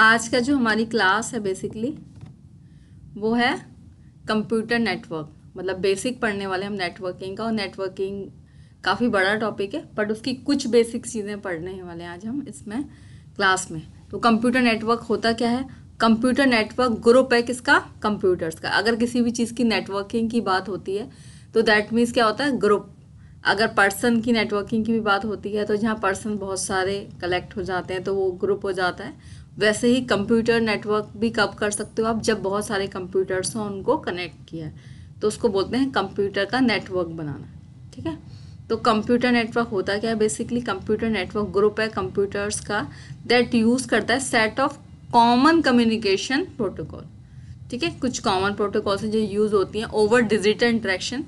आज का जो हमारी क्लास है बेसिकली वो है कंप्यूटर नेटवर्क मतलब बेसिक पढ़ने वाले हम नेटवर्किंग का और नेटवर्किंग काफ़ी बड़ा टॉपिक है बट उसकी कुछ बेसिक चीज़ें पढ़ने वाले हैं आज हम इसमें क्लास में तो कंप्यूटर नेटवर्क होता क्या है कंप्यूटर नेटवर्क ग्रुप है किसका कंप्यूटर्स का अगर किसी भी चीज़ की नेटवर्किंग की बात होती है तो दैट मीन्स क्या होता है ग्रुप अगर पर्सन की नेटवर्किंग की भी बात होती है तो जहाँ पर्सन बहुत सारे कलेक्ट हो जाते हैं तो वो ग्रुप हो जाता है वैसे ही कंप्यूटर नेटवर्क भी कब कर सकते हो आप जब बहुत सारे कंप्यूटर्स हों उनको कनेक्ट किया है तो उसको बोलते हैं कंप्यूटर का नेटवर्क बनाना ठीक है तो कंप्यूटर नेटवर्क होता क्या है बेसिकली कंप्यूटर नेटवर्क ग्रुप है कंप्यूटर्स का दैट यूज़ करता है set of common communication protocol ठीक है कुछ कॉमन प्रोटोकॉल हैं जो यूज़ होती हैं ओवर डिजिटल इंट्रैक्शन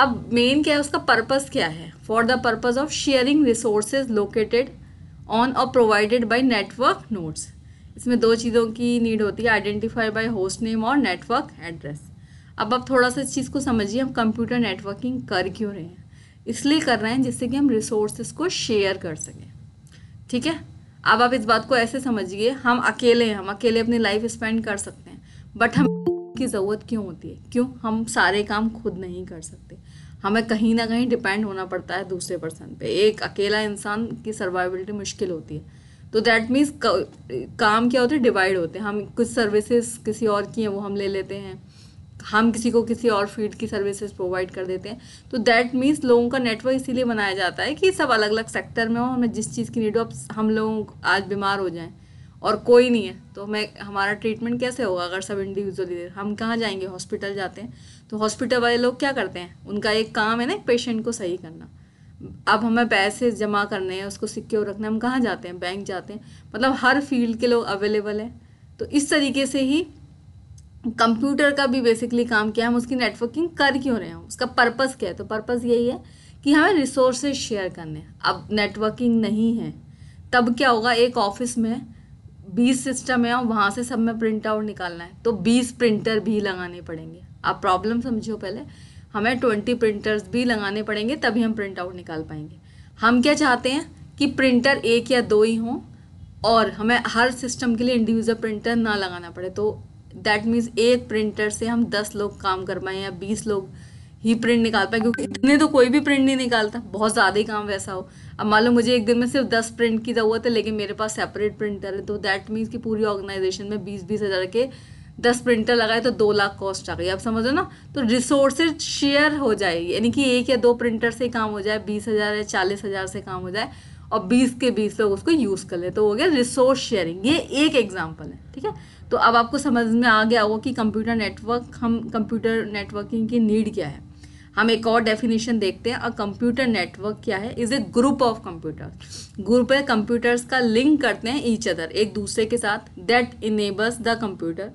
अब मेन क्या है उसका पर्पज़ क्या है for the purpose of sharing resources located on और प्रोवाइडेड बाई नेटवर्क नोट्स इसमें दो चीज़ों की नीड होती है आइडेंटिफाई बाई होस्ट नेम और नेटवर्क एड्रेस अब आप थोड़ा सा इस चीज़ को समझिए हम कंप्यूटर नेटवर्किंग कर क्यों रहे हैं इसलिए कर रहे हैं जिससे कि हम रिसोर्सेज को शेयर कर सकें ठीक है अब आप इस बात को ऐसे समझिए हम अकेले हैं हम अकेले अपनी लाइफ स्पेंड कर सकते हैं बट हम की ज़रूरत क्यों होती है क्यों हम सारे काम खुद नहीं कर सकते हमें कहीं ना कहीं डिपेंड होना पड़ता है दूसरे पर्सन पे एक अकेला इंसान की सर्वाइबिलिटी मुश्किल होती है तो दैट मीन्स काम क्या होते हैं डिवाइड होते हैं हम कुछ सर्विसेज किसी और की हैं वो हम ले लेते हैं हम किसी को किसी और फील्ड की सर्विसेज प्रोवाइड कर देते हैं तो दैट मीन्स लोगों का नेटवर्क इसीलिए बनाया जाता है कि सब अलग अलग सेक्टर में हो हमें जिस चीज़ की नीड हो हम लोग आज बीमार हो जाएं और कोई नहीं है तो हमें हमारा ट्रीटमेंट कैसे होगा अगर सब इंडिविजुअली हम कहाँ जाएंगे हॉस्पिटल जाते हैं तो हॉस्पिटल वाले लोग क्या करते हैं उनका एक काम है ना पेशेंट को सही करना अब हमें पैसे जमा करने हैं उसको सिक्योर रखना हम कहाँ जाते हैं बैंक जाते हैं मतलब हर फील्ड के लोग अवेलेबल हैं तो इस तरीके से ही कंप्यूटर का भी बेसिकली काम किया हम उसकी नेटवर्किंग कर क्यों रहे हैं उसका पर्पस क्या है तो पर्पस यही है कि हमें रिसोर्सेज शेयर करने अब नेटवर्किंग नहीं है तब क्या होगा एक ऑफिस में बीस सिस्टम है और वहाँ से सब में प्रिंट आउट निकालना है तो बीस प्रिंटर भी लगाने पड़ेंगे आप प्रॉब्लम समझो पहले हमें ट्वेंटी प्रिंटर्स भी लगाने पड़ेंगे तभी हम प्रिंट आउट निकाल पाएंगे हम क्या चाहते हैं कि प्रिंटर एक या दो ही हों और हमें हर सिस्टम के लिए इंडिविजुअल प्रिंटर ना लगाना पड़े तो दैट मीन्स एक प्रिंटर से हम दस लोग काम कर पाएँ या बीस लोग ही प्रिंट निकाल पाए क्योंकि इतने तो कोई भी प्रिंट नहीं निकालता बहुत ज़्यादा ही काम वैसा हो अब मान लो मुझे एक दिन में सिर्फ दस प्रिंट की ज़रूरत है लेकिन मेरे पास सेपरेट प्रिंटर है तो दैट मीन्स कि पूरी ऑर्गेनाइजेशन में बीस बीस हज़ार के दस प्रिंटर लगाए तो दो लाख कॉस्ट आ गई आप समझो ना तो रिसोर्सेज शेयर हो जाएगी यानी कि एक या दो प्रिंटर से काम हो जाए बीस हज़ार या चालीस हज़ार से काम हो जाए और बीस के बीस लोग उसको यूज़ कर ले तो हो गया रिसोर्स शेयरिंग ये एक एग्जाम्पल है ठीक है तो अब आपको समझ में आ गया होगा कि कंप्यूटर नेटवर्क हम कंप्यूटर नेटवर्किंग की नीड क्या है हम एक और डेफिनेशन देखते हैं और कंप्यूटर नेटवर्क क्या है is a group of computer group है कंप्यूटर्स का लिंक करते हैं ईच अदर एक दूसरे के साथ that enables the computer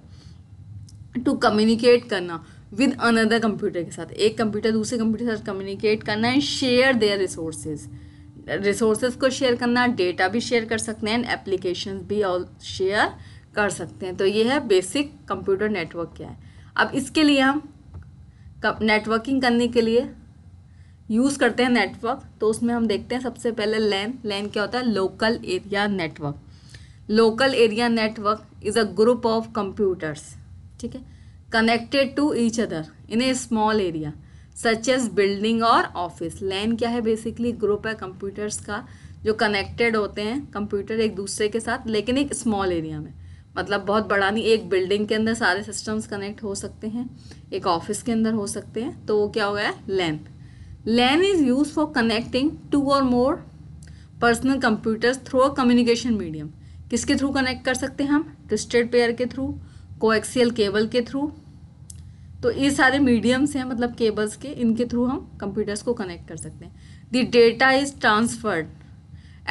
to communicate करना विद अनदर कंप्यूटर के साथ एक कंप्यूटर दूसरे कंप्यूटर के साथ कम्युनिकेट करना and share their resources resources को शेयर करना डेटा भी शेयर कर सकते हैं एंड एप्लीकेशन भी और शेयर कर सकते हैं तो ये है बेसिक कंप्यूटर नेटवर्क क्या है अब इसके लिए हम नेटवर्किंग करने के लिए यूज़ करते हैं नेटवर्क तो उसमें हम देखते हैं सबसे पहले लैन लैन क्या होता है local area network local area network is a group of computers ठीक है connected to each other in a small area such as building और ऑफिस लैन क्या है बेसिकली ग्रुप है कंप्यूटर्स का जो कनेक्टेड होते हैं कंप्यूटर एक दूसरे के साथ लेकिन एक स्मॉल एरिया में मतलब बहुत बड़ा नहीं एक बिल्डिंग के अंदर सारे सिस्टम्स कनेक्ट हो सकते हैं एक ऑफिस के अंदर हो सकते हैं तो वो क्या हो गया LAN LAN is use for connecting two और more personal computers through a communication medium किसके थ्रू कनेक्ट कर सकते हैं हम ट्विस्टेड पेयर के थ्रू कोएक्सियल केबल के थ्रू तो ये सारे मीडियम्स हैं मतलब केबल्स के इनके थ्रू हम कंप्यूटर्स को कनेक्ट कर सकते हैं the data is transferred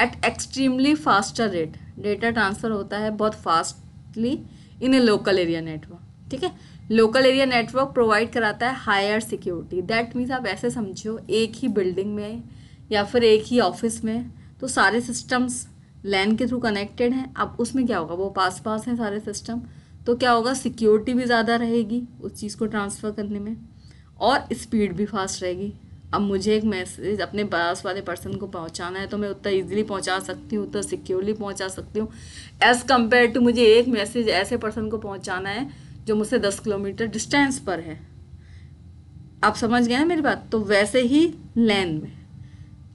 at extremely faster rate data transfer होता है बहुत fastly in a local area network ठीक है लोकल एरिया नेटवर्क प्रोवाइड कराता है हायर सिक्योरिटी दैट मीन्स आप ऐसे समझो एक ही बिल्डिंग में या फिर एक ही ऑफिस में तो सारे सिस्टम्स लैन के थ्रू कनेक्टेड हैं अब उसमें क्या होगा वो पास पास हैं सारे सिस्टम तो क्या होगा सिक्योरिटी भी ज़्यादा रहेगी उस चीज़ को ट्रांसफ़र करने में और स्पीड भी फास्ट रहेगी अब मुझे एक मैसेज अपने पास वाले पर्सन को पहुंचाना है तो मैं उतना इजीली पहुंचा सकती हूँ उतना सिक्योरली पहुंचा सकती हूँ एज़ कम्पेयर टू मुझे एक मैसेज ऐसे पर्सन को पहुंचाना है जो मुझसे दस किलोमीटर डिस्टेंस पर है आप समझ गए हैं मेरी बात तो वैसे ही लैन में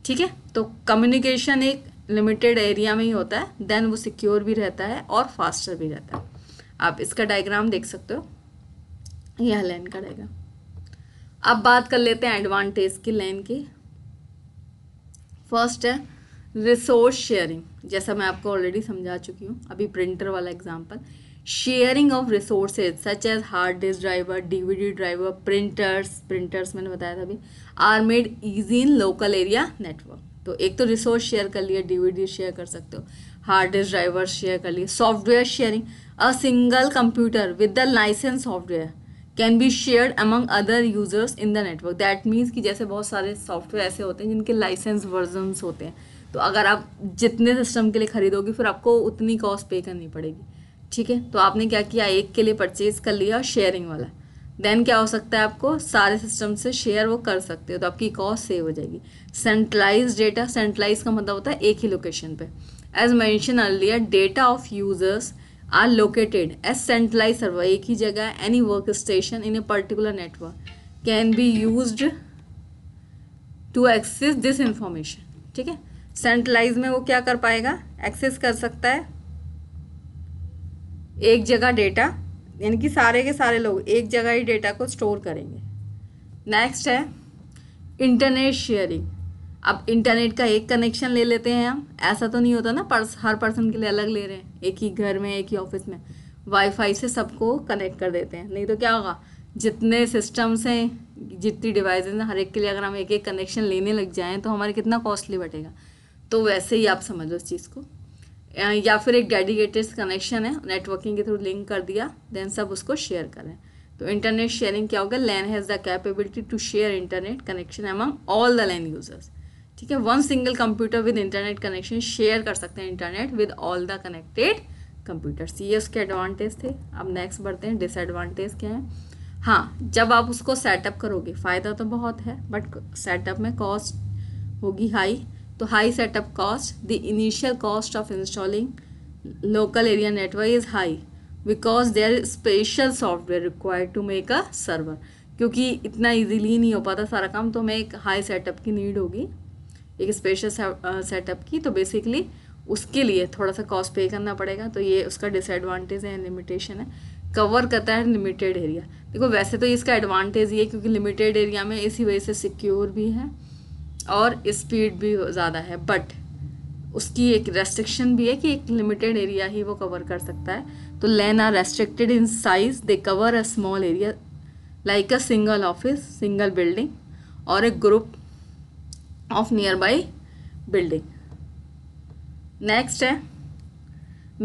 ठीक है तो कम्युनिकेशन एक लिमिटेड एरिया में ही होता है देन वो सिक्योर भी रहता है और फास्टर भी रहता है आप इसका डायग्राम देख सकते हो यह लाइन का डायग्राम अब बात कर लेते हैं एडवांटेज की लाइन की फर्स्ट है रिसोर्स शेयरिंग जैसा मैं आपको ऑलरेडी समझा चुकी हूँ अभी प्रिंटर वाला example sharing of resources such as hard disk driver DVD driver printers printers मैंने बताया था अभी are made easy in local area network तो एक तो रिसोर्स शेयर कर लिए डीवीडी शेयर कर सकते हो हार्ड डिस्क ड्राइवर शेयर कर लिए software sharing a single computer with the licence software can be share among other users in the network that means कि जैसे बहुत सारे सॉफ्टवेयर ऐसे होते हैं जिनके लाइसेंस वर्जन्स होते हैं तो अगर आप जितने सिस्टम के लिए खरीदोगे फिर आपको उतनी कॉस्ट पे करनी पड़ेगी ठीक है तो आपने क्या किया एक के लिए परचेज कर लिया शेयरिंग वाला देन क्या हो सकता है आपको सारे सिस्टम से शेयर वो कर सकते हो तो आपकी कॉस्ट सेव हो जाएगी सेंट्रलाइज डेटा सेंट्रलाइज का मतलब होता है एक ही लोकेशन पे as mention earlier data of users are located as centralise server एक ही जगह any work station in a particular network can be use to access this information ठीक है सेंट्रलाइज में वो क्या कर पाएगा एक्सेस कर सकता है एक जगह डेटा यानी कि सारे के सारे लोग एक जगह ही डेटा को स्टोर करेंगे नेक्स्ट है इंटरनेट शेयरिंग अब इंटरनेट का एक कनेक्शन ले लेते हैं हम ऐसा तो नहीं होता ना पर्स हर पर्सन के लिए अलग ले रहे हैं एक ही घर में एक ही ऑफिस में वाईफाई से सबको कनेक्ट कर देते हैं नहीं तो क्या होगा जितने सिस्टम्स हैं जितनी डिवाइस हैं हर एक के लिए अगर हम एक एक कनेक्शन लेने लग जाएँ तो हमारे कितना कॉस्टली बटेगा तो वैसे ही आप समझ लो उस चीज़ को या फिर एक डेडिकेटेड कनेक्शन है नेटवर्किंग के थ्रू लिंक कर दिया देन सब उसको शेयर करें तो इंटरनेट शेयरिंग क्या होगा LAN has the capability to share internet connection among all the LAN users ठीक है one single computer with internet connection share कर सकते हैं internet with all the connected computers ये उसके एडवांटेज थे अब नेक्स्ट बढ़ते हैं डिसएडवांटेज क्या है हाँ जब आप उसको सेटअप करोगे फ़ायदा तो बहुत है बट सेटअप में कॉस्ट होगी हाई तो high setup cost the initial cost of installing local area network is high because there is special software required to make a server क्योंकि इतना इजीली नहीं हो पाता सारा काम तो हमें एक हाई सेटअप की नीड होगी एक स्पेशल सेटअप uh, की तो बेसिकली उसके लिए थोड़ा सा कॉस्ट पे करना पड़ेगा तो ये उसका डिसएडवांटेज है लिमिटेशन है कवर करता है लिमिटेड एरिया देखो वैसे तो इसका एडवांटेज ये क्योंकि लिमिटेड एरिया में इसी वजह से सिक्योर भी है और स्पीड भी ज़्यादा है बट उसकी एक रेस्ट्रिक्शन भी है कि एक लिमिटेड एरिया ही वो कवर कर सकता है तो LAN are restricted in size they cover a small area like a single office single building और a group of nearby building next है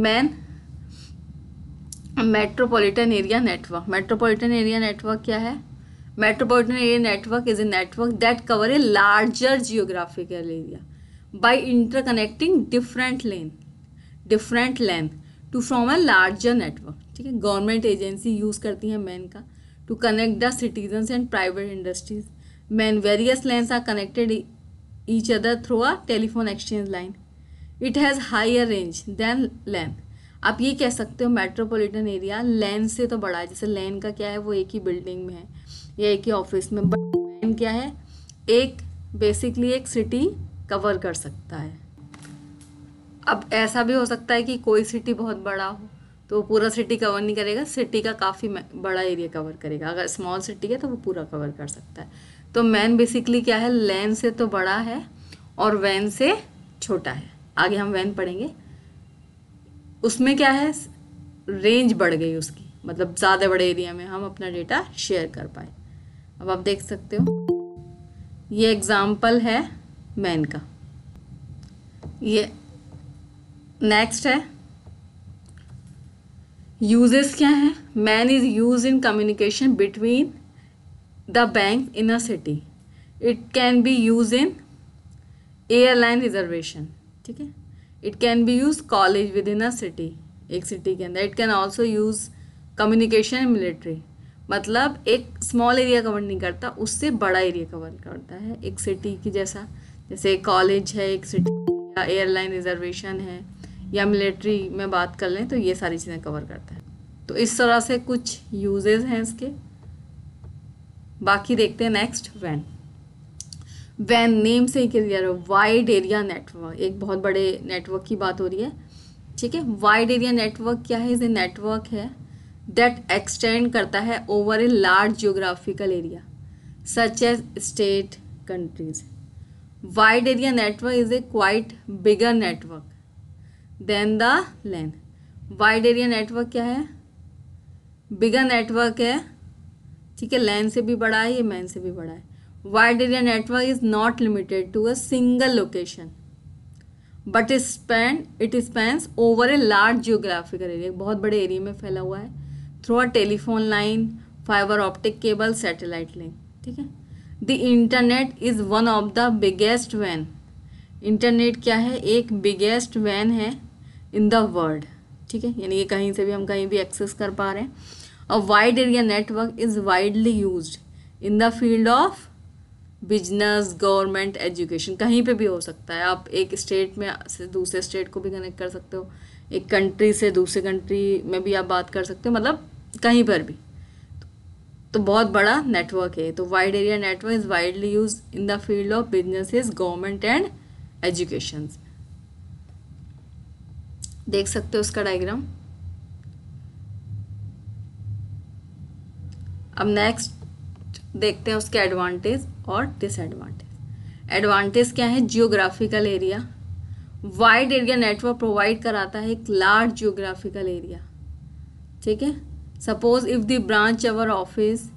MAN metropolitan area network metropolitan area network क्या है metropolitan area network is a network that cover a larger geographical area interconnecting different LAN different LAN to from a larger network ठीक है government agency use करती है MAN का to connect the citizens and private industries MAN various LANs are connected each other through a telephone exchange line. It has higher range than LAN. आप ये कह सकते हो मेट्रोपॉलिटन एरिया लैन से तो बड़ा है जैसे लैन का क्या है वो एक ही बिल्डिंग में है या एक ही ऑफिस में बट लैन क्या है एक बेसिकली एक सिटी कवर कर सकता है अब ऐसा भी हो सकता है कि कोई सिटी बहुत बड़ा हो तो पूरा सिटी कवर नहीं करेगा सिटी का काफ़ी बड़ा एरिया कवर करेगा अगर स्मॉल सिटी है तो वो पूरा कवर कर सकता है तो मैन बेसिकली क्या है लैन से तो बड़ा है और वैन से छोटा है आगे हम वैन पढ़ेंगे उसमें क्या है रेंज बढ़ गई उसकी मतलब ज़्यादा बड़े एरिया में हम अपना डेटा शेयर कर पाए अब आप देख सकते हो ये एग्ज़ाम्पल है मैन का ये नेक्स्ट है यूजेस क्या है MAN is use in communication between the bank in a city it can be used in airline reservation ठीक है it can be used college within a city एक city के अंदर it can also use communication in military मतलब एक small area cover नहीं करता उससे बड़ा area cover करता है एक city की जैसा जैसे college है एक city या airline reservation है या military में बात कर लें तो ये सारी चीज़ें cover करता है तो इस तरह से कुछ uses हैं इसके बाकी देखते हैं नेक्स्ट वैन वैन नेम से ही क्लियर है वाइड एरिया नेटवर्क एक बहुत बड़े नेटवर्क की बात हो रही है ठीक है वाइड एरिया नेटवर्क क्या है इसे नेटवर्क है दैट एक्सटेंड करता है over a large geographical area such as state countries wide area network is a quite bigger network than the LAN wide area network क्या है बिगर नेटवर्क है ठीक है लैन से भी बड़ा है ये मैन से भी बड़ा है wide area network is not limited to a single location but spend it spans over a large geographical area बहुत बड़े एरिया में फैला हुआ है through a telephone line fibre optic cable satellite link ठीक है the internet is one of the biggest वैन इंटरनेट क्या है एक बिगेस्ट वैन है इन द वर्ल्ड ठीक है यानी ये कहीं से भी हम कहीं भी एक्सेस कर पा रहे हैं A wide area network is widely used in the field of business government education कहीं पे भी हो सकता है आप एक स्टेट में से दूसरे स्टेट को भी कनेक्ट कर सकते हो एक कंट्री से दूसरे कंट्री में भी आप बात कर सकते हो मतलब कहीं पर भी तो बहुत बड़ा नेटवर्क है तो wide area network is widely use in the field of business government and education देख सकते हो उसका डाइग्राम अब नेक्स्ट देखते हैं उसके एडवांटेज और डिसएडवांटेज एडवांटेज क्या है geographical area wide area network provide कराता है एक लार्ज जियोग्राफिकल एरिया ठीक है suppose if the branch our office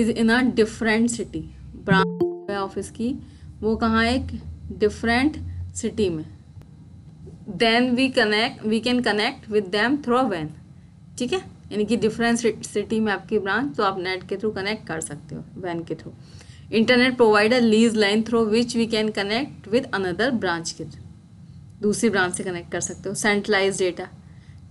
is in a different city branch office की वो कहाँ एक डिफरेंट सिटी में then we connect we can connect with them through वैन ठीक है यानी कि डिफरेंट सिटी में आपकी ब्रांच तो आप नेट के थ्रू कनेक्ट कर सकते हो वैन के through internet provider lease line through which we can connect with another branch के थ्रू दूसरी ब्रांच से कनेक्ट कर सकते हो सेंट्रलाइज डेटा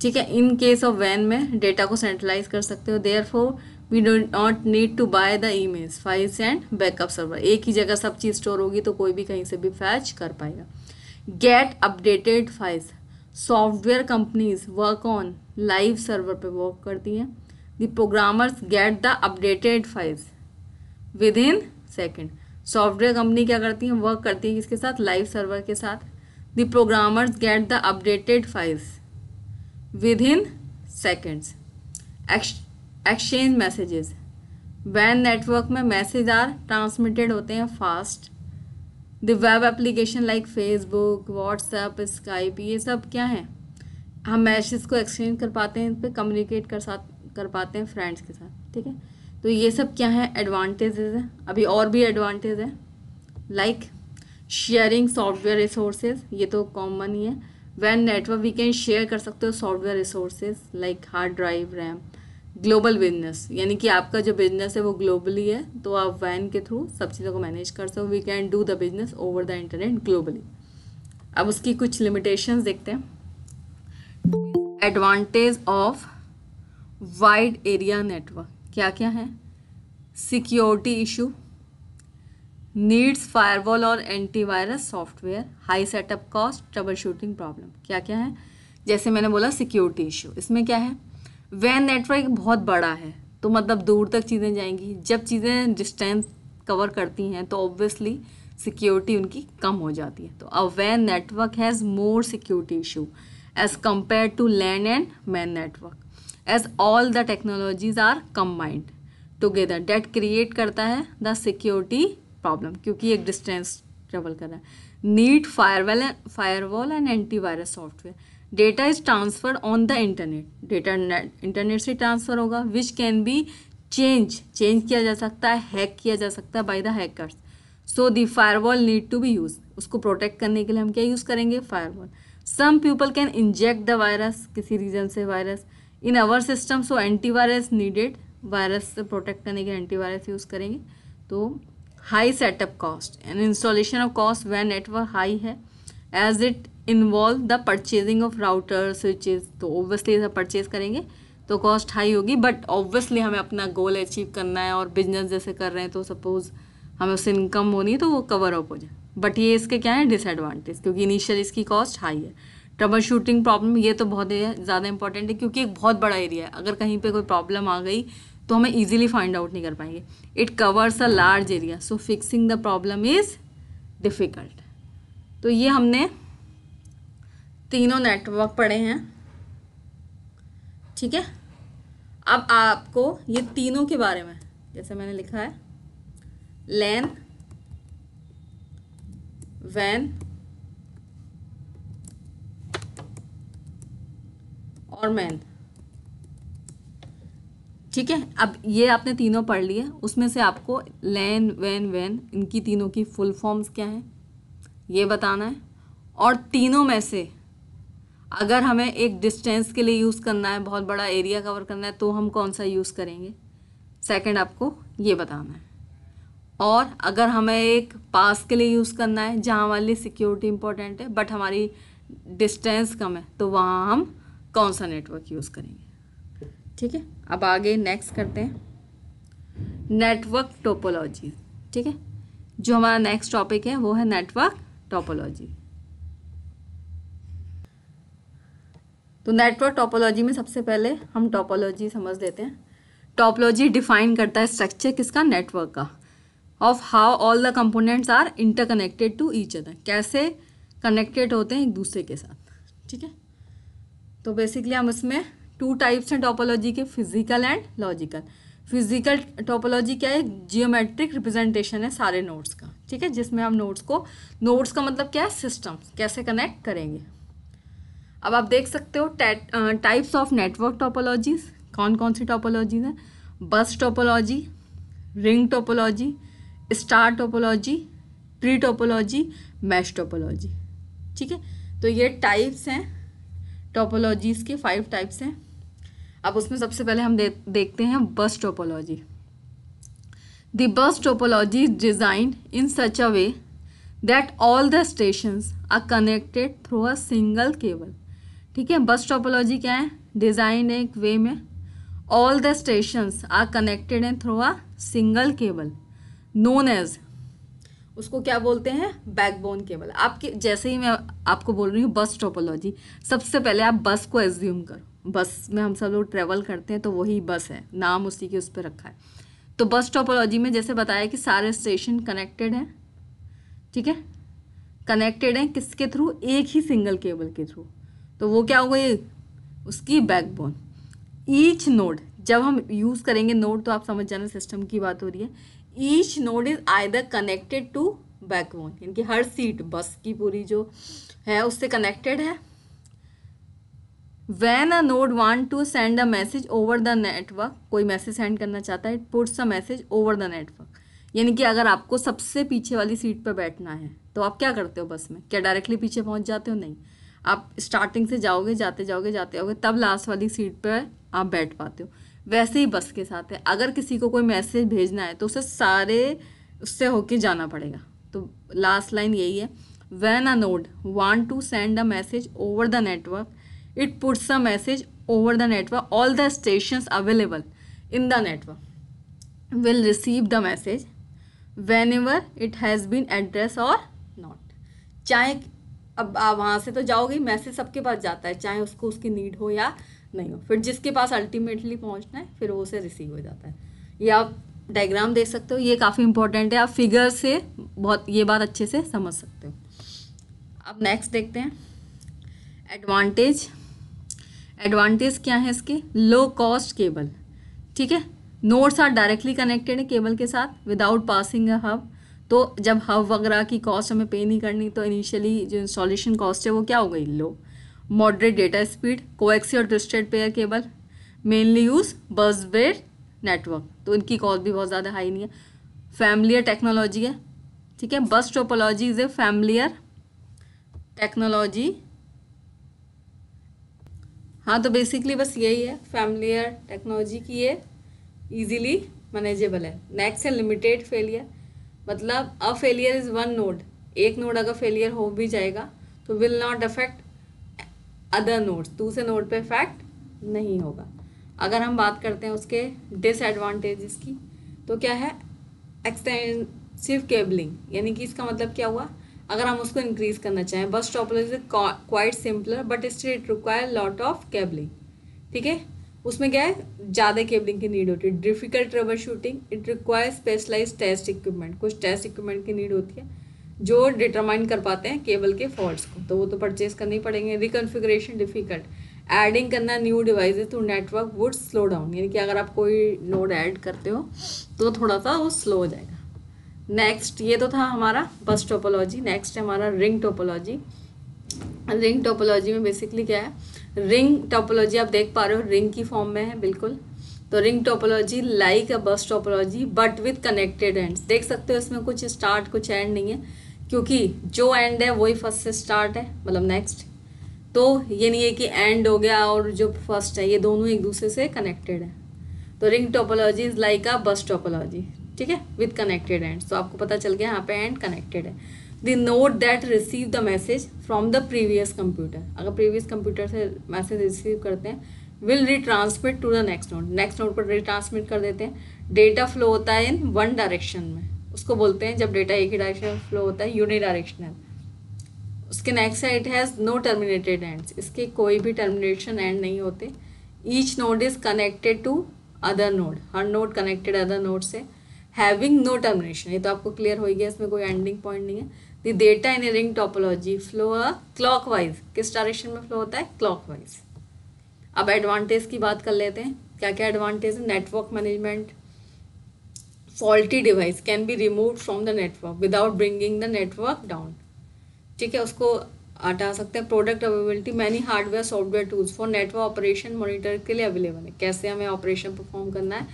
ठीक है इन केस ऑफ वैन में डेटा को सेंट्रलाइज कर सकते हो therefore we do not need to buy the e files and backup server एक ही जगह सब चीज़ स्टोर होगी तो कोई भी कहीं से भी फैच कर पाएगा get updated files software companies work on live server पे वर्क करती हैं the programmers get the updated files within second software company क्या करती हैं वर्क करती हैं किसके साथ लाइव सर्वर के साथ the programmers get the updated files within seconds exchange messages वैन नेटवर्क में मैसेज आर ट्रांसमिटेड होते हैं fast the web application like Facebook WhatsApp Skype ये सब क्या हैं हम मैसेज को एक्सचेंज कर पाते हैं इन पर कम्युनिकेट कर साथ कर पाते हैं फ्रेंड्स के साथ ठीक है तो ये सब क्या है एडवांटेजेस हैं अभी और भी एडवांटेज है लाइक शेयरिंग सॉफ्टवेयर रिसोर्सेज ये तो कॉमन ही है वैन नेटवर्क वी कैन शेयर कर सकते हो software resources like hard drive RAM global business यानी कि आपका जो बिजनेस है वो ग्लोबली है तो आप वैन के थ्रू सब चीज़ों को मैनेज कर सको we can do the business over the internet globally अब उसकी कुछ लिमिटेशंस देखते हैं advantage of wide area network क्या क्या है सिक्योरिटी इशू नीड्स फायरवॉल और antivirus software high setup cost troubleshooting problem क्या क्या है जैसे मैंने बोला सिक्योरिटी इशू इसमें क्या है वैन नेटवर्क बहुत बड़ा है तो मतलब दूर तक चीज़ें जाएंगी जब चीज़ें डिस्टेंस कवर करती हैं तो ऑब्वियसली सिक्योरिटी उनकी कम हो जाती है तो अ वैन network has more security issue as compare to LAN and MAN network as all the technologies are combined together that create करता है द सिक्योरिटी प्रॉब्लम क्योंकि एक डिस्टेंस ट्रेवल कर रहा है need firewall firewall and antivirus software data is transferred on the internet data internet से transfer होगा which can be change change किया जा सकता है हैक किया जा सकता है by the hackers so the firewall need to be use उसको प्रोटेक्ट करने के लिए हम क्या यूज़ करेंगे firewall some people can inject the virus किसी रीजन से virus in our system so antivirus needed virus से प्रोटेक्ट करने के एंटीवायरस यूज़ करेंगे तो high setup cost and installation of cost वैन नेटवर्क हाई है as it involve the purchasing of router switches तो ऑब्वियसली सब परचेज करेंगे तो कॉस्ट हाई होगी बट ऑब्वियसली हमें अपना गोल अचीव करना है और बिजनेस जैसे कर रहे हैं तो सपोज़ हमें उससे इनकम होनी है तो वो कवर अप हो जाए बट ये इसके क्या है डिसएडवांटेज क्योंकि इनिशियल इसकी कॉस्ट हाई है ट्रबल शूटिंग प्रॉब्लम ये तो बहुत ज़्यादा इंपॉर्टेंट है क्योंकि एक बहुत बड़ा एरिया है अगर कहीं पर कोई प्रॉब्लम आ गई तो हमें ईजिली फाइंड आउट नहीं कर पाएंगे it covers a large area so fixing the problem is difficult तो ये हमने तीनों नेटवर्क पड़े हैं ठीक है अब आपको ये तीनों के बारे में जैसे मैंने लिखा है लैन वैन और मैन ठीक है अब ये आपने तीनों पढ़ लिए उसमें से आपको लैन वैन वैन इनकी तीनों की फुल फॉर्म्स क्या हैं ये बताना है और तीनों में से अगर हमें एक डिस्टेंस के लिए यूज़ करना है बहुत बड़ा एरिया कवर करना है तो हम कौन सा यूज़ करेंगे सेकंड आपको ये बताना है और अगर हमें एक पास के लिए यूज़ करना है जहाँ हमारे लिए सिक्योरिटी इंपॉर्टेंट है बट हमारी डिस्टेंस कम है तो वहाँ हम कौन सा नेटवर्क यूज़ करेंगे ठीक है अब आगे नेक्स्ट करते हैं नेटवर्क टोपोलॉजी ठीक है जो हमारा नेक्स्ट टॉपिक है वो है नेटवर्क टोपोलॉजी तो नेटवर्क टॉपोलॉजी में सबसे पहले हम टोपोलॉजी समझ लेते हैं टॉपोलॉजी डिफाइन करता है स्ट्रक्चर किसका नेटवर्क का of how all the components are interconnected to each other कैसे कनेक्टेड होते हैं एक दूसरे के साथ ठीक है तो बेसिकली हम इसमें टू टाइप्स हैं टॉपोलॉजी के physical and logical physical topology क्या है जियोमेट्रिक रिप्रेजेंटेशन है सारे नोट्स का ठीक है जिसमें हम नोट्स को नोट्स का मतलब क्या है सिस्टम कैसे कनेक्ट करेंगे अब आप देख सकते हो टाइप्स ऑफ नेटवर्क टोपोलॉजीज कौन कौन सी टोपोलॉजीज हैं bus topology ring topology star topology tree topology mesh topology ठीक है तो ये टाइप्स हैं टोपोलॉजीज़ के फाइव टाइप्स हैं अब उसमें सबसे पहले हम दे, देखते हैं bus topology the bus topology design in such a way that all the the are connected through a single cable ठीक है बस टोपोलॉजी क्या है डिज़ाइन एक वे में all the stations are connected हैं through a single cable known as उसको क्या बोलते हैं बैकबोन केबल आपके जैसे ही मैं आपको बोल रही हूँ बस टोपोलॉजी सबसे पहले आप बस को एज्यूम करो बस में हम सब लोग ट्रेवल करते हैं तो वही बस है नाम उसी के उस पर रखा है तो बस टोपोलॉजी में जैसे बताया कि सारे स्टेशन कनेक्टेड हैं ठीक है कनेक्टेड हैं किसके थ्रू एक ही सिंगल केबल के थ्रू तो वो क्या हो गई उसकी बैकबोन ईच नोड जब हम यूज़ करेंगे नोड तो आप समझ जाना सिस्टम की बात हो रही है each node is either connected to backbone यानी कि हर सीट बस की पूरी जो है उससे कनेक्टेड है when a node want to send a message over the network कोई मैसेज सेंड करना चाहता है it puts a message over the network यानी कि अगर आपको सबसे पीछे वाली सीट पर बैठना है तो आप क्या करते हो बस में क्या डायरेक्टली पीछे पहुंच जाते हो नहीं आप स्टार्टिंग से जाओगे जाते जाओगे जाते जाओगे तब लास्ट वाली सीट पर आप बैठ पाते हो वैसे ही बस के साथ है अगर किसी को कोई मैसेज भेजना है तो उसे सारे उससे होके जाना पड़ेगा तो लास्ट लाइन यही है when a node want to send a message over the network it puts a message over the network all the stations available in the network will receive the message whenever it has been address or not चाहे अब वहाँ से तो जाओगे message सबके पास जाता है चाहे उसको उसकी नीड हो या नहीं हो फिर जिसके पास अल्टीमेटली पहुँचना है फिर वो उसे रिसीव हो जाता है ये आप डायग्राम देख सकते हो ये काफ़ी इंपॉर्टेंट है आप फिगर से बहुत ये बात अच्छे से समझ सकते हो अब नेक्स्ट देखते हैं एडवांटेज एडवांटेज क्या है इसके लो कॉस्ट केबल ठीक है नोट्स आर डायरेक्टली कनेक्टेड है केबल के साथ विदाउट पासिंग अ हब तो जब हव वगैरह की कॉस्ट हमें पे नहीं करनी तो इनिशियली जो इंस्टॉलेशन कॉस्ट है वो क्या हो गई low moderate data speed coaxial or twisted pair cable mainly use बजवेयर नेटवर्क तो इनकी कॉस्ट भी बहुत ज़्यादा हाई नहीं है फैमिलियर टेक्नोलॉजी है ठीक है bus topology is a familiar technology हाँ तो बेसिकली बस यही है फैमिलियर टेक्नोलॉजी की ये इजीली मैनेजेबल है नेक्स्ट है लिमिटेड फेलियर मतलब a failure is one node एक नोड अगर फेलियर हो भी जाएगा तो will not affect other nodes दूसरे नोड पे इफेक्ट नहीं होगा अगर हम बात करते हैं उसके डिसएडवांटेजेस की तो क्या है एक्सटेंसिव केबलिंग यानी कि इसका मतलब क्या हुआ अगर हम उसको इंक्रीज करना चाहें bus stop quite simpler but still it require lot of cabling ठीक है उसमें क्या है ज़्यादा केबलिंग की नीड होती है difficult troubleshooting it require specialize test equipment कुछ टेस्ट इक्विपमेंट की नीड होती है जो डिटरमाइन कर पाते हैं केबल के फॉल्ट्स को तो वो तो परचेज करने ही पड़ेंगे रिकन्फिग्रेशन डिफिकल्ट एडिंग करना new device to network would slow down यानी कि अगर आप कोई नोड ऐड करते हो तो थोड़ा सा वो स्लो हो जाएगा नेक्स्ट ये तो था हमारा बस टोपोलॉजी नेक्स्ट है हमारा रिंग टोपोलॉजी रिंग टोपोलॉजी में बेसिकली क्या है रिंग टोपोलॉजी आप देख पा रहे हो रिंग की फॉर्म में है बिल्कुल तो ring topology like a bus topology but with connected ends देख सकते हो इसमें कुछ स्टार्ट कुछ एंड नहीं है क्योंकि जो एंड है वही फर्स्ट से स्टार्ट है मतलब नेक्स्ट तो ये नहीं है कि एंड हो गया और जो फर्स्ट है ये दोनों एक दूसरे से कनेक्टेड है तो ring topology is like a bus topology ठीक है विथ कनेक्टेड एंड तो आपको पता चल गया यहाँ पे एंड कनेक्टेड है the node that receive the message from the previous computer अगर प्रीवियस कंप्यूटर से मैसेज रिसीव करते हैं will retransmit to the next node next node पर रिट्रांसमिट कर देते हैं डेटा फ्लो होता है इन वन डायरेक्शन में उसको बोलते हैं जब डेटा एक ही डायरेक्शन में फ्लो होता है यूनि डायरेक्शनल उसके नेक्स्ट है it has no terminated ends इसके कोई भी टर्मिनेशन एंड नहीं होते each node is connected to other node हर नोट कनेक्टेड अदर नोट से हैविंग नो टर्मिनेशन ये तो आपको क्लियर हो गया इसमें कोई एंडिंग पॉइंट नहीं है the data in ring topology flow clockwise किस डायरेक्शन में फ्लो होता है क्लॉकवाइज अब एडवांटेज की बात कर लेते हैं क्या क्या एडवांटेज है network management faulty device can be remove from the network without bringing the network down ठीक है उसको हटा सकते हैं product availability many hardware software tools for network operation monitor के लिए अवेलेबल है कैसे हमें ऑपरेशन परफॉर्म करना है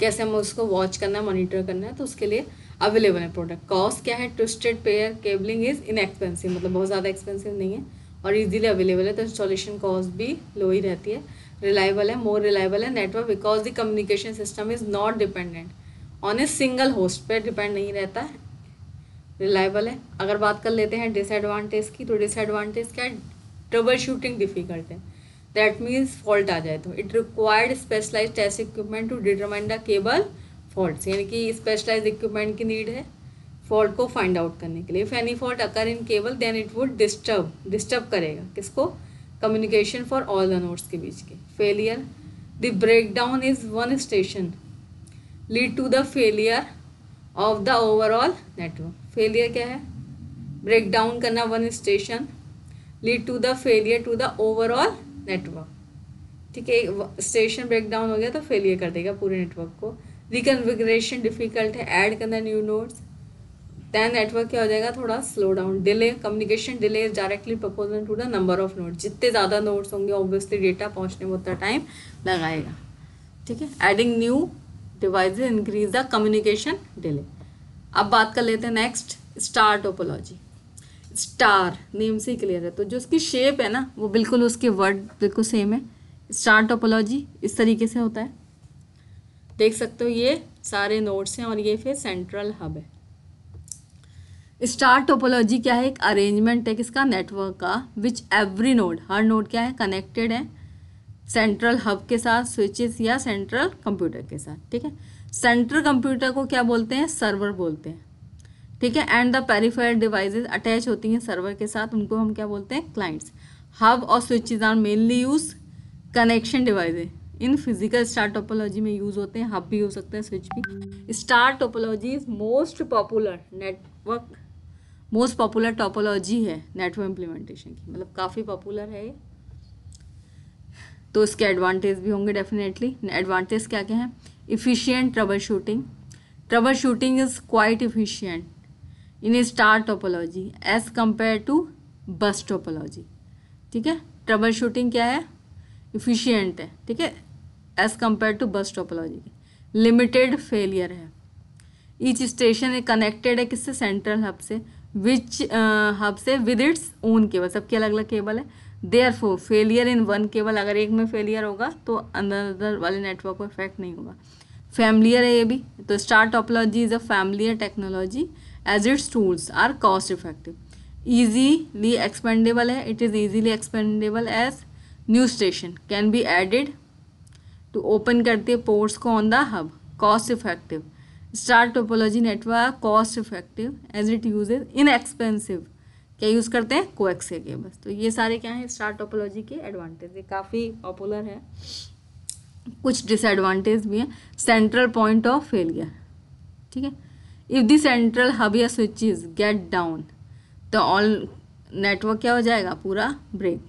कैसे हमें उसको वॉच करना है मॉनिटर करना है तो उसके लिए अवेलेबल है प्रोडक्ट कॉस्ट क्या है twisted pair cabling is inexpensive मतलब बहुत ज़्यादा एक्सपेंसिव नहीं है और इजीली अवेलेबल है तो इंस्टॉलेशन कॉस्ट भी लो ही रहती है रिलायबल है मोर रिलायबल है network because the communication system is not dependent on a single host पर डिपेंड नहीं रहता है रिलायबल है अगर बात कर लेते हैं डिसएडवांटेज की तो डिसएडवांटेज क्या है ट्रबल शूटिंग डिफिकल्ट है दैट मीन्स फॉल्ट आ जाए तो it required specialize test equipment to determine the cable fault यानी कि स्पेशलाइज इक्विपमेंट की नीड है फॉल्ट को फाइंड आउट करने के लिए if any fault occur in cable then it would disturb disturb करेगा किसको communication for all the nodes के बीच के failure the breakdown is one station lead to the failure of the overall network failure क्या है break down करना one station lead to the failure to the overall network ठीक है station break down हो गया तो failure कर देगा पूरे नेटवर्क को रिकनविग्रेशन डिफ़िकल्ट है ऐड करना न्यू नोट्स दैन नेटवर्क क्या हो जाएगा थोड़ा slow down delay communication delay is directly proportional to the number of nodes जितने ज़्यादा नोट्स होंगे ऑब्वियसली डेटा पहुँचने में उतना टाइम लगाएगा ठीक है adding new device increase the communication delay अब बात कर लेते हैं next star topology star name से ही क्लियर है तो जो उसकी शेप है ना वो बिल्कुल उसके वर्ड बिल्कुल सेम है स्टार टोपोलॉजी इस तरीके से होता है देख सकते हो ये सारे नोड्स हैं और ये फिर सेंट्रल हब है स्टार टोपोलॉजी क्या है एक अरेंजमेंट है किसका नेटवर्क का विच एवरी नोड हर नोड क्या है कनेक्टेड है सेंट्रल हब के साथ स्विचेस या सेंट्रल कंप्यूटर के साथ ठीक है सेंट्रल कंप्यूटर को क्या बोलते हैं सर्वर बोलते हैं ठीक है and the peripheral devices attach होती हैं सर्वर के साथ उनको हम क्या बोलते हैं क्लाइंट्स हब और switches are mainly use connection devices in physical star topology में यूज़ होते हैं हब भी हो सकता है स्विच भी star topology is most popular network most popular topology है नेटवर्क इम्प्लीमेंटेशन की मतलब काफ़ी पॉपुलर है ये तो इसके एडवांटेज भी होंगे डेफिनेटली एडवांटेज क्या क्या हैं efficient trouble shooting trouble shooting is quite efficient in star topology as compare to bus topology ठीक है ट्रबल शूटिंग क्या है इफ़िशियंट है ठीक है as compare to bus topology की लिमिटेड फेलियर है ईच स्टेशन कनेक्टेड है किससे सेंट्रल हब से विच हब uh, से विद इट्स ओन केबल सबके अलग अलग केबल है therefore failure in one cable अगर एक में फेलियर होगा तो अंदर वाले नेटवर्क पर इफेक्ट नहीं होगा फैमिलियर है ये भी तो star topology is a familiar technology as its tools are cost effective easily expandable है it is easily expandable as new station can be added to open करती है पोर्ट्स को on the hub cost effective star topology network cost effective as it in inexpensive क्या use करते हैं के बस तो ये सारे क्या हैं स्टार टोपोलॉजी के एडवांटेज ये काफ़ी पॉपुलर है कुछ डिसएडवांटेज भी हैं सेंट्रल पॉइंट ऑफ फेलियर ठीक है इफ़ दी सेंट्रल हब या स्विचेज गेट डाउन तो ऑल नेटवर्क क्या हो जाएगा पूरा break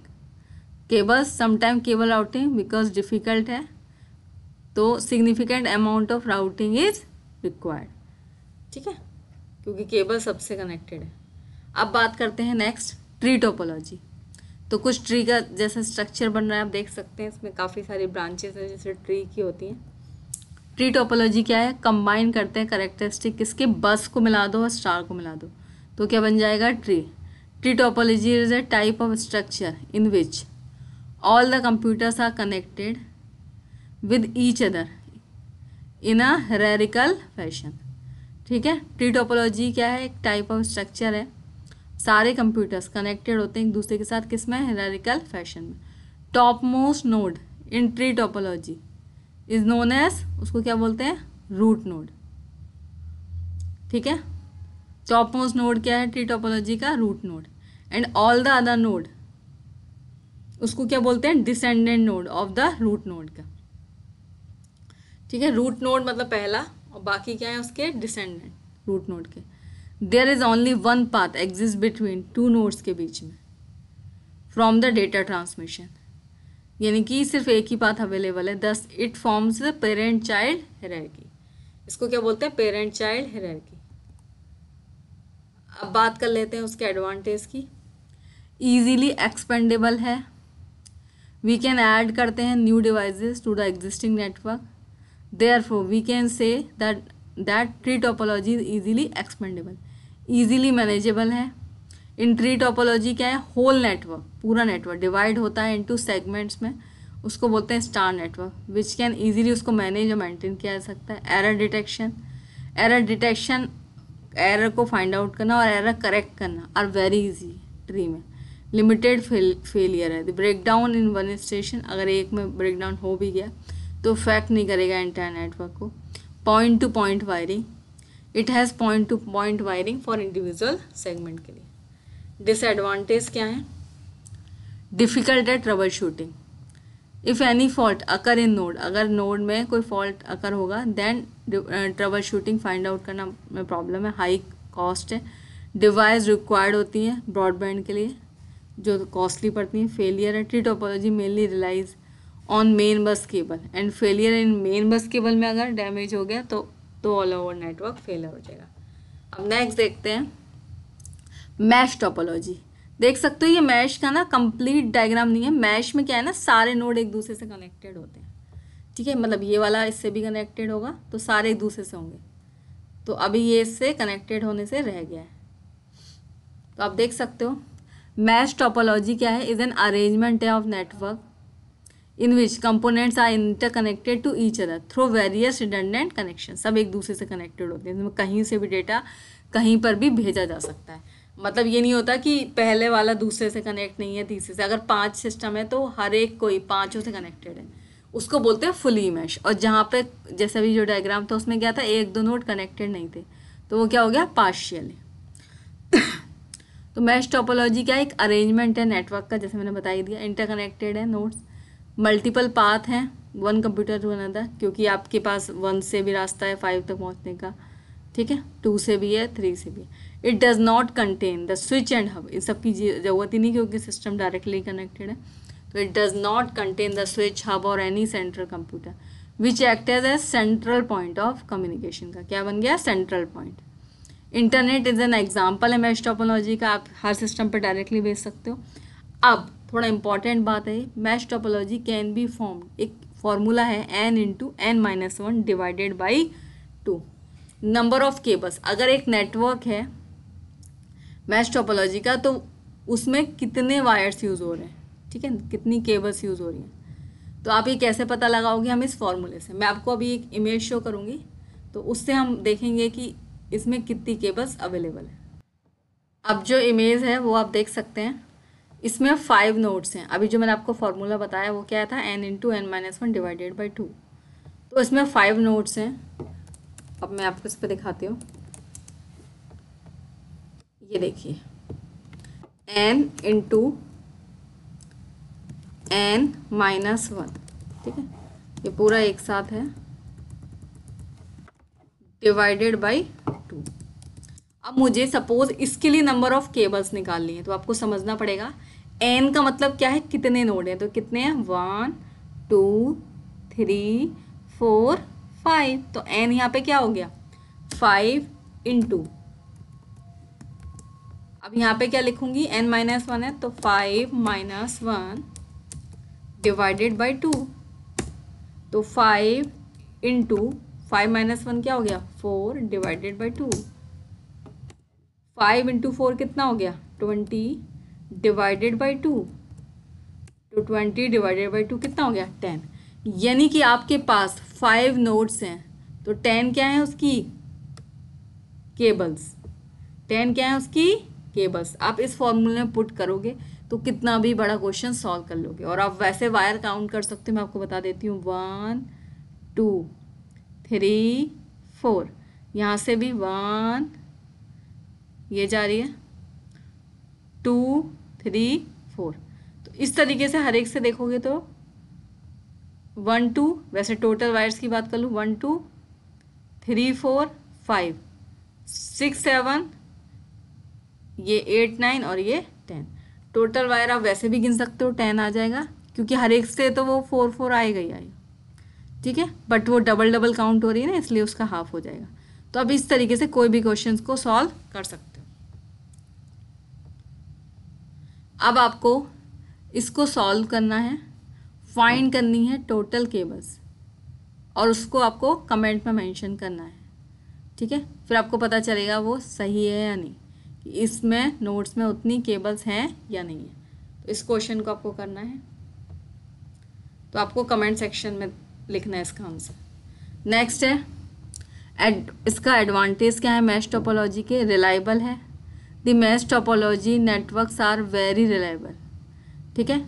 cables sometime cable routing because difficult है तो significant amount of routing is required ठीक है क्योंकि केबल सबसे कनेक्टेड है अब बात करते हैं नेक्स्ट ट्री टोपोलॉजी तो कुछ ट्री का जैसा स्ट्रक्चर बन रहा है आप देख सकते हैं इसमें काफ़ी सारी ब्रांचेस हैं जैसे ट्री की होती हैं ट्री टोपोलॉजी क्या है कंबाइन करते हैं करेक्टरिस्टिक किसके बस को मिला दो और स्टार को मिला दो तो क्या बन जाएगा tree tree topology is a type of structure in which all the computers are connected with each other in a hierarchical fashion ठीक है ट्री टोपोलॉजी क्या है एक टाइप ऑफ स्ट्रक्चर है सारे कंप्यूटर्स कनेक्टेड होते हैं एक दूसरे के साथ किस में हेरारिकल फैशन में top most node in tree topology is known as उसको क्या बोलते हैं रूट नोड ठीक है टॉप मोस्ट नोड क्या है ट्री टोपोलॉजी का root node and all the other node उसको क्या बोलते हैं descendant node of the root node का ठीक है रूट नोड मतलब पहला और बाकी क्या है उसके डिसेंडेंट रूट नोड के there is only one path exist between two nodes के बीच में फ्रॉम द डेटा ट्रांसमिशन यानी कि सिर्फ एक ही पाथ अवेलेबल है thus it forms the parent child hierarchy इसको क्या बोलते हैं पेरेंट चाइल्ड हेरारकी अब बात कर लेते हैं उसके एडवांटेज की ईजीली एक्सपेंडेबल है वी कैन ऐड करते हैं new devices to the existing network therefore we can say that that tree topology easily expandable easily manageable है इन ट्री टोपोलॉजी क्या है होल नेटवर्क पूरा नेटवर्क डिवाइड होता है into segments में उसको बोलते हैं star network which can easily उसको मैनेज और मैंटेन किया जा सकता है error detection error detection error को फाइंड आउट करना और एरर करेक्ट करना आर वेरी इजी ट्री में लिमिटेड फेल फेलियर है break down in one station अगर एक में ब्रेक डाउन हो भी गया तो इफेक्ट नहीं करेगा एंटायर नेटवर्क को point to point wiring it has point to point wiring for individual segment के लिए डिसएडवांटेज क्या है डिफ़िकल्ट है trouble shooting if any fault occur in node अगर नोड में कोई फॉल्ट अकर होगा then trouble shooting find out करना में प्रॉब्लम है हाई कॉस्ट है डिवाइस रिक्वायर्ड होती हैं ब्रॉडबैंड के लिए जो कॉस्टली पड़ती हैं फेलियर है tree topology mainly relies on main bus cable and failure in main bus cable में अगर डैमेज हो गया तो तो ऑल ओवर नेटवर्क फेलर हो जाएगा अब नेक्स्ट देखते हैं मैश टोपोलॉजी देख सकते हो ये मैश का ना कंप्लीट डायग्राम नहीं है मैश में क्या है ना सारे नोड एक दूसरे से कनेक्टेड होते हैं ठीक है मतलब ये वाला इससे भी कनेक्टेड होगा तो सारे एक दूसरे से होंगे तो अभी ये इससे कनेक्टेड होने से रह गया है तो आप देख सकते हो मैश टोपोलॉजी क्या है is an arrangement of network in which components are interconnected to each other through various redundant connection सब एक दूसरे से कनेक्टेड होते हैं जिसमें कहीं से भी डेटा कहीं पर भी भेजा जा सकता है मतलब ये नहीं होता कि पहले वाला दूसरे से कनेक्ट नहीं है तीसरे से अगर पांच सिस्टम है तो हर एक कोई पांचों से कनेक्टेड है उसको बोलते हैं फुली मैश और जहाँ पे जैसे भी जो डायग्राम था उसमें क्या था एक दो नोट कनेक्टेड नहीं थे तो वो क्या हो गया पार्शियल तो मैश टोपोलॉजी क्या एक अरेंजमेंट है नेटवर्क का जैसे मैंने बता दिया इंटरकनेक्टेड है नोट्स मल्टीपल पाथ हैं वन कंप्यूटर टू अनदर क्योंकि आपके पास वन से भी रास्ता है फाइव तक पहुँचने पहुंचने का ठीक है टू से भी है थ्री से भी है it does not contain the switch and hub इन सब की ज़रूरत ही नहीं क्योंकि सिस्टम डायरेक्टली कनेक्टेड है तो it does not contain the switch hub और any central computer which act as a central point of communication का क्या बन गया central point internet is an example है मैश टोपोलॉजी का आप हर सिस्टम पर डायरेक्टली भेज सकते हो अब थोड़ा इम्पॉर्टेंट बात है mesh topology can be form एक फॉर्मूला है N into N minus one divided by two number of cables अगर एक नेटवर्क है मैच टोपोलॉजी का तो उसमें कितने वायर्स यूज़ हो रहे हैं ठीक है कितनी केबल्स यूज़ हो रही हैं तो आप ये कैसे पता लगाओगे हम इस फॉर्मूले से मैं आपको अभी एक इमेज शो करूँगी तो उससे हम देखेंगे कि इसमें कितनी केबल्स अवेलेबल है अब जो इमेज है वो आप देख सकते हैं इसमें फाइव नोट्स हैं अभी जो मैंने आपको फार्मूला बताया वो क्या था N into N minus one divided by two तो इसमें फाइव नोट्स हैं अब मैं आपको इस पर दिखाती हूँ ये देखिए N into N minus one ठीक है ये पूरा एक साथ है डिवाइडेड बाई टू अब मुझे सपोज इसके लिए नंबर ऑफ केबल्स निकालनी है तो आपको समझना पड़ेगा एन का मतलब क्या है कितने नोड हैं तो कितने हैं one two three four five तो एन यहाँ पे क्या हो गया फाइव टू अब यहाँ पे क्या लिखूंगी एन माइनस वन है तो five minus one divided by two तो five into five minus one क्या हो गया four divided by two five into four कितना हो गया ट्वेंटी डिवाइडेड बाई टू तो ट्वेंटी डिवाइडेड बाई टू कितना हो गया टेन यानी कि आपके पास फाइव नोट्स हैं तो टेन क्या है उसकी केबल्स टेन क्या है उसकी केबल्स आप इस फॉर्मूले में पुट करोगे तो कितना भी बड़ा क्वेश्चन सॉल्व कर लोगे और आप वैसे वायर काउंट कर सकते हो मैं आपको बता देती हूँ वन टू थ्री फोर यहाँ से भी वन ये जा रही है टू थ्री फोर तो इस तरीके से हर एक से देखोगे तो वन टू वैसे टोटल वायर्स की बात कर लूँ one two three four five six seven ये एट नाइन और ये टेन टोटल वायर आप वैसे भी गिन सकते हो टेन आ जाएगा क्योंकि हर एक से तो वो फोर फोर आएगा ही आएगा ठीक है बट वो डबल डबल काउंट हो रही है ना इसलिए उसका हाफ हो जाएगा तो अब इस तरीके से कोई भी क्वेश्चन को सॉल्व कर सकते हो अब आपको इसको सॉल्व करना है फाइंड करनी है टोटल केबल्स और उसको आपको कमेंट में मेंशन करना है ठीक है फिर आपको पता चलेगा वो सही है या नहीं कि इसमें नोट्स में उतनी केबल्स हैं या नहीं है तो इस क्वेश्चन को आपको करना है तो आपको कमेंट सेक्शन में लिखना है इसका आंसर नेक्स्ट है एड इसका एडवांटेज क्या है मैश टोपोलॉजी के रिलायबल है the mesh topology networks are very reliable ठीक है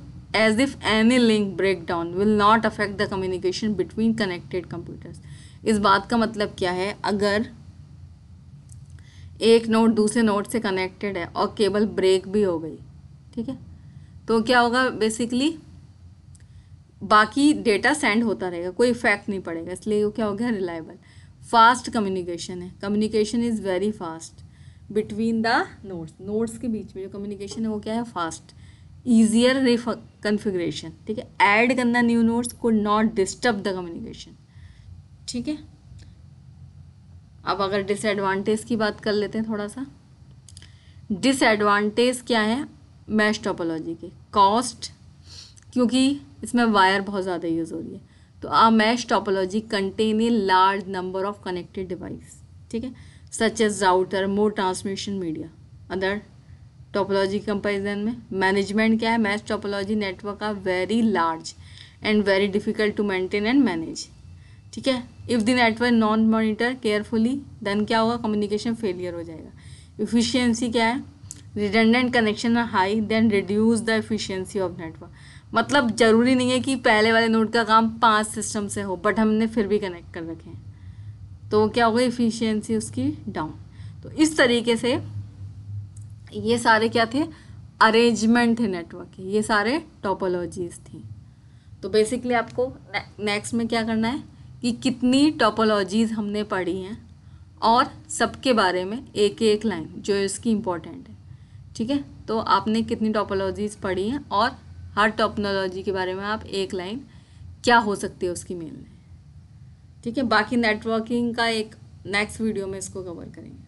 as if any link break down will not affect the communication between connected computers इस बात का मतलब क्या है अगर एक नोट दूसरे नोट से कनेक्टेड है और केबल ब्रेक भी हो गई ठीक है तो क्या होगा बेसिकली बाकी डेटा सेंड होता रहेगा कोई इफेक्ट नहीं पड़ेगा इसलिए वो क्या हो गया रिलायबल फास्ट कम्युनिकेशन है communication is very fast between the nodes nodes के बीच में जो कम्युनिकेशन है वो क्या है फास्ट ईजियर कन्फिग्रेशन ठीक है ऐड करना न्यू नोट्स को नॉट डिस्टर्ब द कम्युनिकेशन ठीक है अब अगर डिसएडवांटेज की बात कर लेते हैं थोड़ा सा डिसएडवांटेज क्या है मैश टोपोलॉजी के कॉस्ट क्योंकि इसमें वायर बहुत ज़्यादा यूज़ हो रही है तो ah mesh topology contain a large number of connected device ठीक है such as router more transmission media other topology comparison में मैनेजमेंट क्या है mesh topology network are very large and very difficult to maintain and manage ठीक है if the network not monitor carefully then क्या होगा communication failure हो जाएगा efficiency क्या है redundant connection high then reduce the efficiency of network मतलब ज़रूरी नहीं है कि पहले वाले नोट का काम पांच सिस्टम से हो बट हमने फिर भी कनेक्ट कर रखे हैं तो क्या हो गई इफ़िशियंसी उसकी डाउन तो इस तरीके से ये सारे क्या थे अरेंजमेंट थे नेटवर्क के ये सारे टोपोलॉजीज थी तो बेसिकली आपको नेक्स्ट में क्या करना है कि कितनी टोपोलॉजीज़ हमने पढ़ी हैं और सबके बारे में एक एक लाइन जो इसकी इम्पोर्टेंट है ठीक है तो आपने कितनी टोपोलॉजीज़ पढ़ी हैं और हर टॉपनोलॉजी के बारे में आप एक लाइन क्या हो सकती है उसकी मेन लाइन ठीक है बाकी नेटवर्किंग का एक नेक्स्ट वीडियो में इसको कवर करेंगे